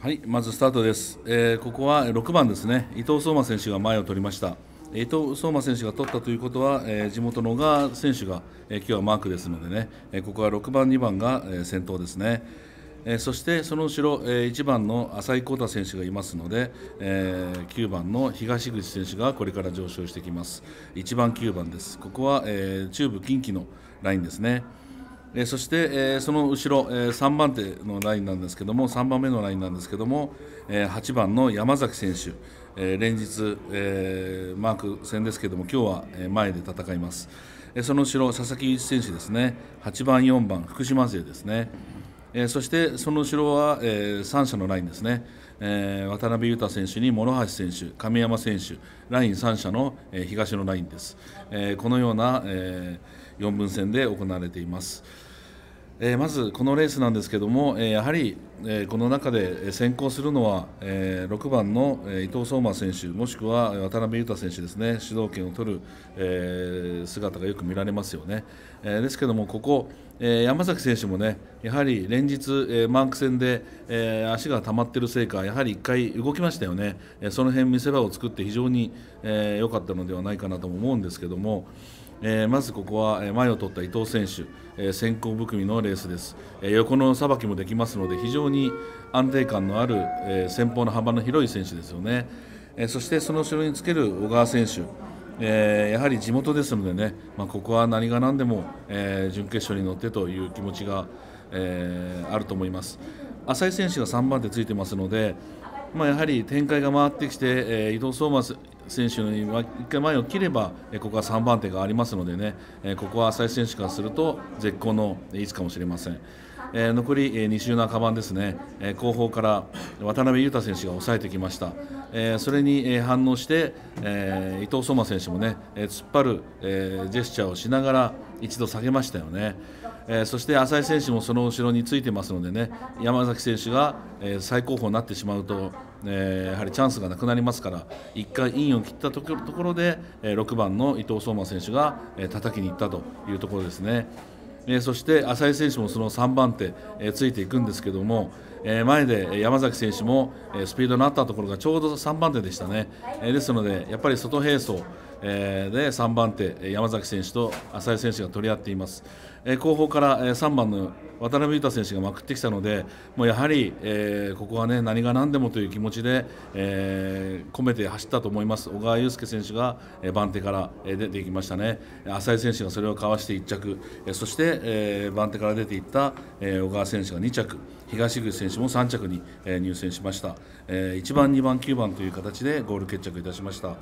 はいまずスタートです、えー、ここは6番ですね伊藤相馬選手が前を取りました伊藤相馬選手が取ったということは、えー、地元の小川選手が、えー、今日はマークですのでね、えー、ここは6番2番が、えー、先頭ですね、えー、そしてその後ろ、えー、1番の浅井宏太選手がいますので、えー、9番の東口選手がこれから上昇してきます1番9番ですここは、えー、中部近畿のラインですねえー、そして、えー、その後ろ、えー、3番手のラインなんですけども3番目のラインなんですけども、えー、8番の山崎選手、え連日、えマーク戦ですけども今日は、え前で戦います、えその後ろ佐々木選手ですね8番4番福島勢ですねえー、そしてその後ろは、えー、3者のラインですね、えー、渡辺裕太選手に諸橋選手、亀山選手、ライン3者の、えー、東のラインです、えー、このような、えー、4分戦で行われています。えー、まずこのレースなんですけども、えー、やはり、えー、この中で先行するのは、えー、6番の、伊藤壮馬選手もしくは渡辺裕太選手ですね主導権を取る、えー、姿がよく見られますよね、えー、ですけどもここ、えー、山崎選手もねやはり連日、えー、マーク戦で、えー、足が溜まっているせいかやはり1回動きましたよね、えー、その辺見せ場を作って非常に良、えー、かったのではないかなとも思うんですけどもえー、まずここは前を取った伊藤選手、えー、先行含みのレースです、えー、横のさばきもできますので非常に安定感のある、え先方の幅の広い選手ですよね、えそしてその後ろにつける小川選手、えやはり地元ですのでね、まあ、ここは何が何でも、え準決勝に乗ってという気持ちが、えあると思います浅井選手が3番手ついてますので、まあ、やはり展開が回ってきて、え伊藤相馬選手に1回前を切ればここは3番手がありますのでねここは浅井選手からすると絶好の位置かもしれません。え残り、え2周の赤番ですね、え後方から渡辺裕太選手が抑えてきました、えそれに、え反応して、え伊藤相馬選手もね、え突っ張る、えジェスチャーをしながら一度下げましたよね、えそして浅井選手もその後ろについてますのでね山崎選手が、え最高峰になってしまうとえー、やはりチャンスがなくなりますから1回インを切ったところで、えー、6番の伊藤壮馬選手が、えー、叩きに行ったというところですね。えー、そして浅井選手もその3番手、えー、ついていくんですけども、えー、前で山崎選手も、えー、スピードのあったところがちょうど3番手でしたね、えー、ですのでやっぱり外並走、えー、で3番手山崎選手と浅井選手が取り合っています、えー、後方から3番の渡辺裕太選手がまくってきたのでもうやはり、えー、ここは、ね、何が何でもという気持ちで、えー、込めて走ったと思います小川祐介選手が、えー、番手から出てきましたね浅井選手がそれをかわして1着、えそして、えー、番手から出ていった、えー、小川選手が2着東口選手も3着に、えー、入選しました、えー、1番2番9番という形でゴール決着いたしました